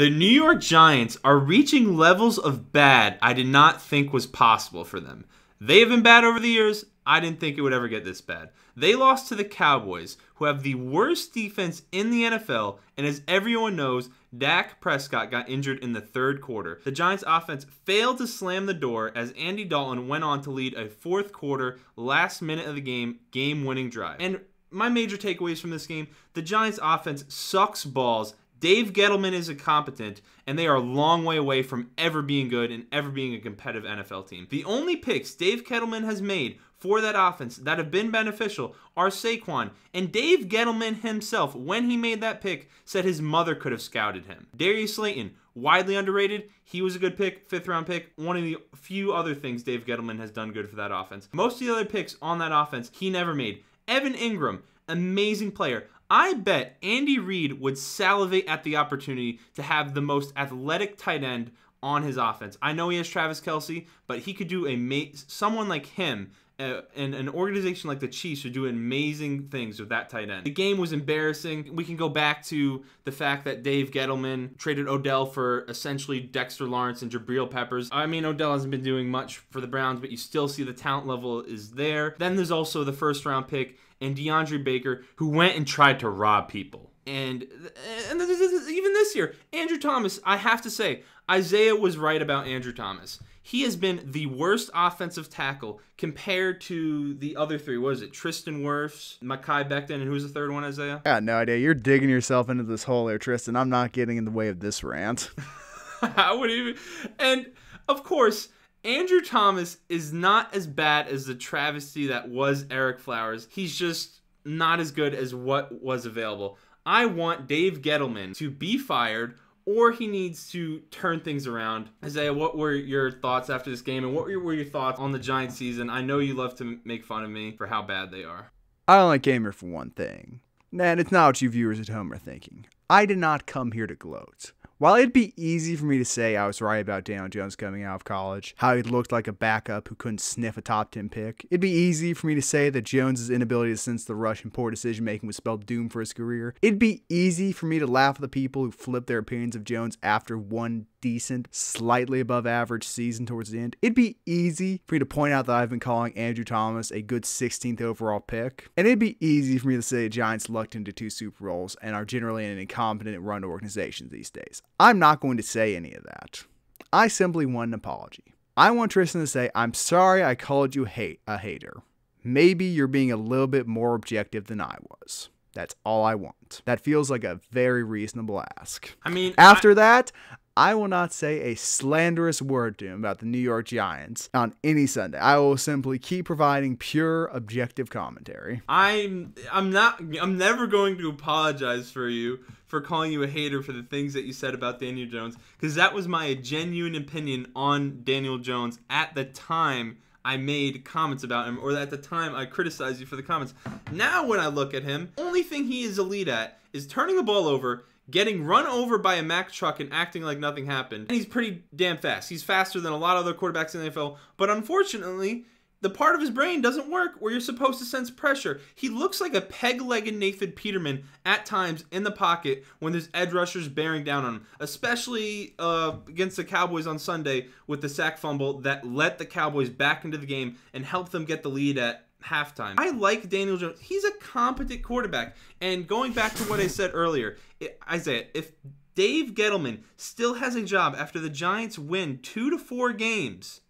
The New York Giants are reaching levels of bad I did not think was possible for them. They have been bad over the years. I didn't think it would ever get this bad. They lost to the Cowboys, who have the worst defense in the NFL, and as everyone knows, Dak Prescott got injured in the third quarter. The Giants' offense failed to slam the door as Andy Dalton went on to lead a fourth quarter, last minute of the game, game winning drive. And my major takeaways from this game the Giants' offense sucks balls Dave Gettleman is incompetent, and they are a long way away from ever being good and ever being a competitive NFL team. The only picks Dave Gettleman has made for that offense that have been beneficial are Saquon. And Dave Gettleman himself, when he made that pick, said his mother could have scouted him. Darius Slayton, widely underrated. He was a good pick, fifth round pick. One of the few other things Dave Gettleman has done good for that offense. Most of the other picks on that offense, he never made. Evan Ingram, amazing player. I bet Andy Reid would salivate at the opportunity to have the most athletic tight end on his offense. I know he has Travis Kelsey, but he could do a ma- someone like him uh, and an organization like the Chiefs would do amazing things with that tight end. The game was embarrassing. We can go back to the fact that Dave Gettleman traded Odell for essentially Dexter Lawrence and Jabril Peppers. I mean, Odell hasn't been doing much for the Browns, but you still see the talent level is there. Then there's also the first round pick and DeAndre Baker, who went and tried to rob people. And and even this year, Andrew Thomas, I have to say, Isaiah was right about Andrew Thomas. He has been the worst offensive tackle compared to the other three. What is it? Tristan Wirfs, Makai Becton, and who's the third one, Isaiah? I got no idea. You're digging yourself into this hole there, Tristan. I'm not getting in the way of this rant. I would even. And of course, Andrew Thomas is not as bad as the travesty that was Eric Flowers. He's just not as good as what was available. I want Dave Gettleman to be fired or he needs to turn things around. Isaiah, what were your thoughts after this game and what were your thoughts on the Giants season? I know you love to make fun of me for how bad they are. I don't like Gamer for one thing. Man, it's not what you viewers at home are thinking. I did not come here to gloat. While it'd be easy for me to say I was right about Daniel Jones coming out of college, how he looked like a backup who couldn't sniff a top 10 pick, it'd be easy for me to say that Jones' inability to sense the rush and poor decision making would spell doom for his career. It'd be easy for me to laugh at the people who flipped their opinions of Jones after one decent, slightly above average season towards the end, it'd be easy for me to point out that I've been calling Andrew Thomas a good 16th overall pick. And it'd be easy for me to say the Giants lucked into two Super Bowls and are generally an incompetent run organization these days. I'm not going to say any of that. I simply want an apology. I want Tristan to say, I'm sorry I called you hate a hater. Maybe you're being a little bit more objective than I was. That's all I want. That feels like a very reasonable ask. I mean, after I that, I will not say a slanderous word to him about the New York Giants on any Sunday. I will simply keep providing pure objective commentary. I'm I'm not I'm never going to apologize for you for calling you a hater for the things that you said about Daniel Jones because that was my genuine opinion on Daniel Jones at the time I made comments about him or at the time I criticized you for the comments. Now when I look at him, only thing he is elite at is turning the ball over getting run over by a Mack truck and acting like nothing happened. And he's pretty damn fast. He's faster than a lot of other quarterbacks in the NFL. But unfortunately, the part of his brain doesn't work where you're supposed to sense pressure. He looks like a peg-legged Nathan Peterman at times in the pocket when there's edge rushers bearing down on him, especially uh, against the Cowboys on Sunday with the sack fumble that let the Cowboys back into the game and helped them get the lead at halftime. I like Daniel Jones. He's a competent quarterback. And going back to what I said earlier, it, Isaiah, if Dave Gettleman still has a job after the Giants win two to four games,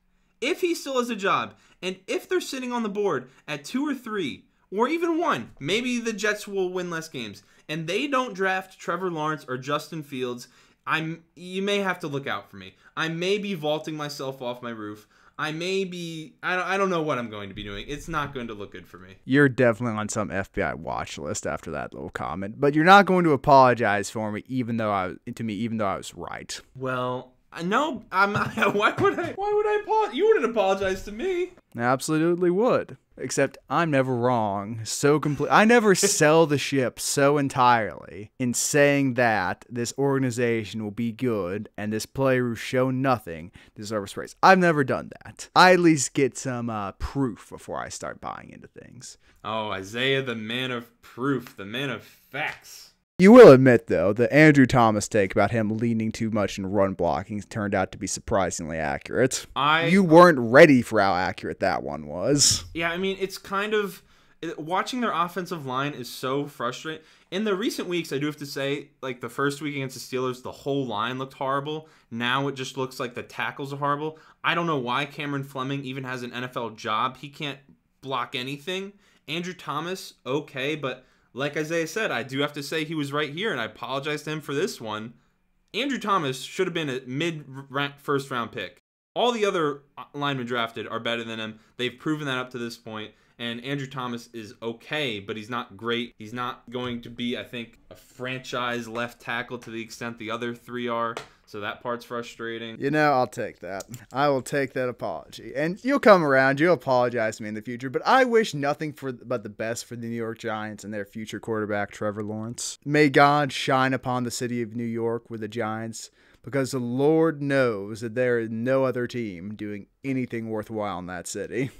if he still has a job, and if they're sitting on the board at two or three, or even one, maybe the Jets will win less games, and they don't draft Trevor Lawrence or Justin Fields, I'm you may have to look out for me. I may be vaulting myself off my roof. I may be I don't I don't know what I'm going to be doing. It's not going to look good for me. You're definitely on some FBI watch list after that little comment, but you're not going to apologize for me even though I to me even though I was right. Well, no, I'm why would I why would I apologize? You wouldn't apologize to me. I absolutely would except I'm never wrong. So complete. I never sell the ship so entirely in saying that this organization will be good and this player who show nothing deserves praise. I've never done that. I at least get some uh, proof before I start buying into things. Oh, Isaiah, the man of proof, the man of facts. You will admit, though, the Andrew Thomas take about him leaning too much in run blocking turned out to be surprisingly accurate. I you uh, weren't ready for how accurate that one was. Yeah, I mean, it's kind of watching their offensive line is so frustrating. In the recent weeks, I do have to say, like the first week against the Steelers, the whole line looked horrible. Now it just looks like the tackles are horrible. I don't know why Cameron Fleming even has an NFL job. He can't block anything. Andrew Thomas, okay, but like Isaiah said, I do have to say he was right here, and I apologize to him for this one. Andrew Thomas should have been a mid first round pick. All the other uh, linemen drafted are better than him. They've proven that up to this point, and Andrew Thomas is okay, but he's not great. He's not going to be, I think, a franchise left tackle to the extent the other three are. So that part's frustrating. You know, I'll take that. I will take that apology. And you'll come around. You'll apologize to me in the future. But I wish nothing for but the best for the New York Giants and their future quarterback, Trevor Lawrence. May God shine upon the city of New York with the Giants because the Lord knows that there is no other team doing anything worthwhile in that city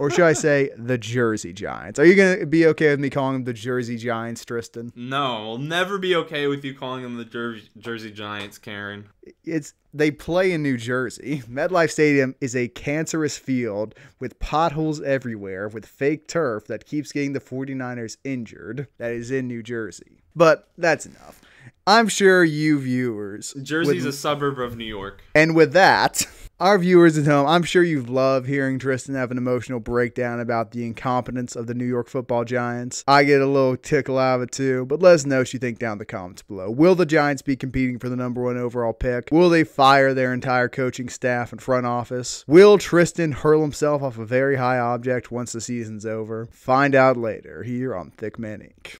or should I say the Jersey Giants? Are you going to be okay with me calling them the Jersey Giants, Tristan? No, I'll never be okay with you calling them the Jer- Jersey Giants, Karen. It's they play in New Jersey. MedLife Stadium is a cancerous field with potholes everywhere with fake turf that keeps getting the 49ers injured. That is in New Jersey. But that's enough. I'm sure you viewers. Jersey's with, a suburb of New York. And with that, our viewers at home, I'm sure you love hearing Tristan have an emotional breakdown about the incompetence of the New York football Giants. I get a little tickle out of it too, but let us know what you think down in the comments below. Will the Giants be competing for the number one overall pick? Will they fire their entire coaching staff and front office? Will Tristan hurl himself off a very high object once the season's over? Find out later here on Thick Man Inc.